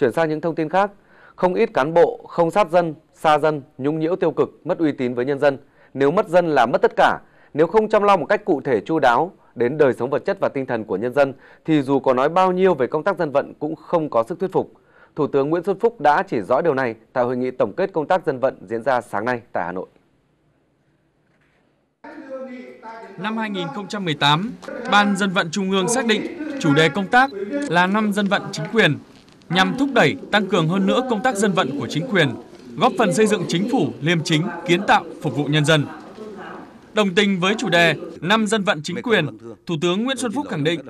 Chuyển sang những thông tin khác, không ít cán bộ không sát dân, xa dân, nhũng nhiễu tiêu cực, mất uy tín với nhân dân. Nếu mất dân là mất tất cả, nếu không chăm lo một cách cụ thể chu đáo đến đời sống vật chất và tinh thần của nhân dân thì dù có nói bao nhiêu về công tác dân vận cũng không có sức thuyết phục. Thủ tướng Nguyễn Xuân Phúc đã chỉ rõ điều này tại hội nghị tổng kết công tác dân vận diễn ra sáng nay tại Hà Nội. Năm 2018, Ban Dân vận Trung ương xác định chủ đề công tác là năm dân vận chính quyền – nhằm thúc đẩy tăng cường hơn nữa công tác dân vận của chính quyền, góp phần xây dựng chính phủ liêm chính, kiến tạo, phục vụ nhân dân. Đồng tình với chủ đề năm dân vận chính quyền, Thủ tướng Nguyễn Xuân Phúc khẳng định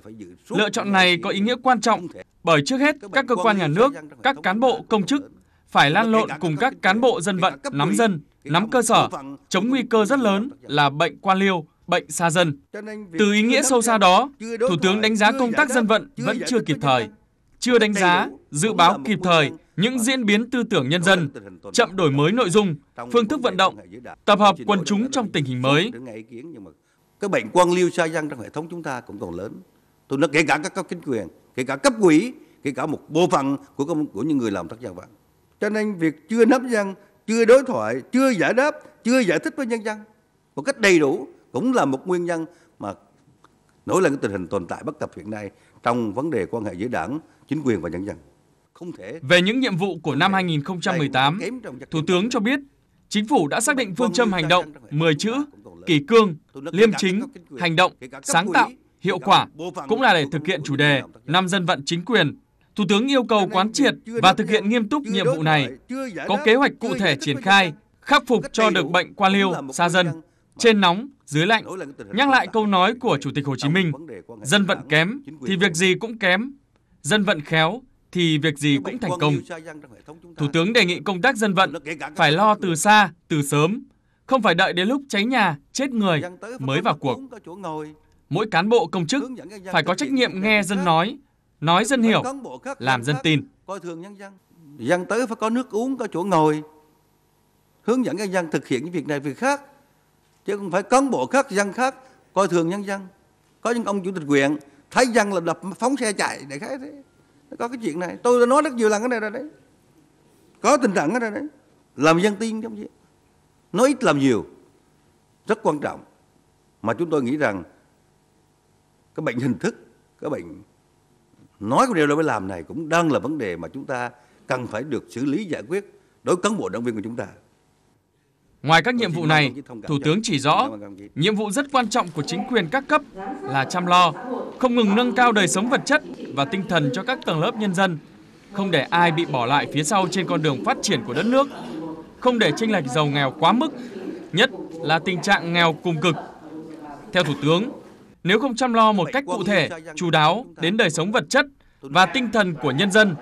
lựa chọn này có ý nghĩa quan trọng bởi trước hết các cơ quan nhà nước, các cán bộ công chức phải lan lộn cùng các cán bộ dân vận nắm dân, nắm cơ sở, chống nguy cơ rất lớn là bệnh quan liêu, bệnh xa dân. Từ ý nghĩa sâu xa đó, Thủ tướng đánh giá công tác dân vận vẫn chưa kịp thời chưa đánh giá, dự báo kịp thời những diễn biến tư tưởng nhân dân, chậm đổi mới nội dung, phương thức vận động, tập hợp quần chúng trong tình hình mới. Cái bệnh quan liêu sai dân trong hệ thống chúng ta cũng còn lớn. Tôi nói kể cả các cấp chính quyền, kể cả cấp quỹ, kể cả một bộ phận của của những người làm tác giả văn. Cho nên việc chưa nắm dân, chưa đối thoại, chưa giải đáp, chưa giải thích với nhân dân một cách đầy đủ cũng là một nguyên nhân mà nổi lên cái tình hình tồn tại bất cập hiện nay trong vấn đề quan hệ giữa đảng, chính quyền và nhân dân. Không thể Về những nhiệm vụ của năm 2018, Thủ tướng cho biết Chính phủ đã xác định phương châm hành động 10 chữ, kỳ cương, liêm chính, hành động, sáng tạo, hiệu quả, cũng là để thực hiện chủ đề năm dân vận chính quyền. Thủ tướng yêu cầu quán triệt và thực hiện nghiêm túc nhiệm vụ này, có kế hoạch cụ thể triển khai, khắc phục cho được bệnh quan liêu, xa dân, trên nóng, dưới lạnh. Nhắc lại câu nói của Chủ tịch Hồ Chí Minh, dân vận kém thì việc gì cũng kém, dân vận khéo thì việc gì cũng thành công. Thủ tướng đề nghị công tác dân vận phải lo từ xa, từ sớm, không phải đợi đến lúc cháy nhà, chết người mới vào cuộc. Mỗi cán bộ công chức phải có trách nhiệm nghe dân nói, nói dân hiểu, làm dân tin. Dân tới phải có nước uống, có chỗ ngồi, hướng dẫn nhân dân thực hiện những việc này việc khác chứ không phải cán bộ khác dân khác coi thường nhân dân có những ông chủ tịch quyện thấy dân là đập phóng xe chạy để khác thế có cái chuyện này tôi đã nói rất nhiều lần cái này rồi đấy có tình trạng cái này đấy làm dân tin trong gì nói ít làm nhiều rất quan trọng mà chúng tôi nghĩ rằng cái bệnh hình thức cái bệnh nói cái điều đó mới làm này cũng đang là vấn đề mà chúng ta cần phải được xử lý giải quyết đối với cán bộ đảng viên của chúng ta Ngoài các nhiệm vụ này, Thủ tướng chỉ rõ, nhiệm vụ rất quan trọng của chính quyền các cấp là chăm lo, không ngừng nâng cao đời sống vật chất và tinh thần cho các tầng lớp nhân dân, không để ai bị bỏ lại phía sau trên con đường phát triển của đất nước, không để chênh lệch giàu nghèo quá mức, nhất là tình trạng nghèo cùng cực. Theo Thủ tướng, nếu không chăm lo một cách cụ thể, chú đáo đến đời sống vật chất và tinh thần của nhân dân,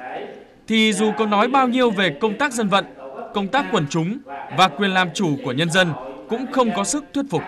thì dù có nói bao nhiêu về công tác dân vận, công tác quần chúng và quyền làm chủ của nhân dân cũng không có sức thuyết phục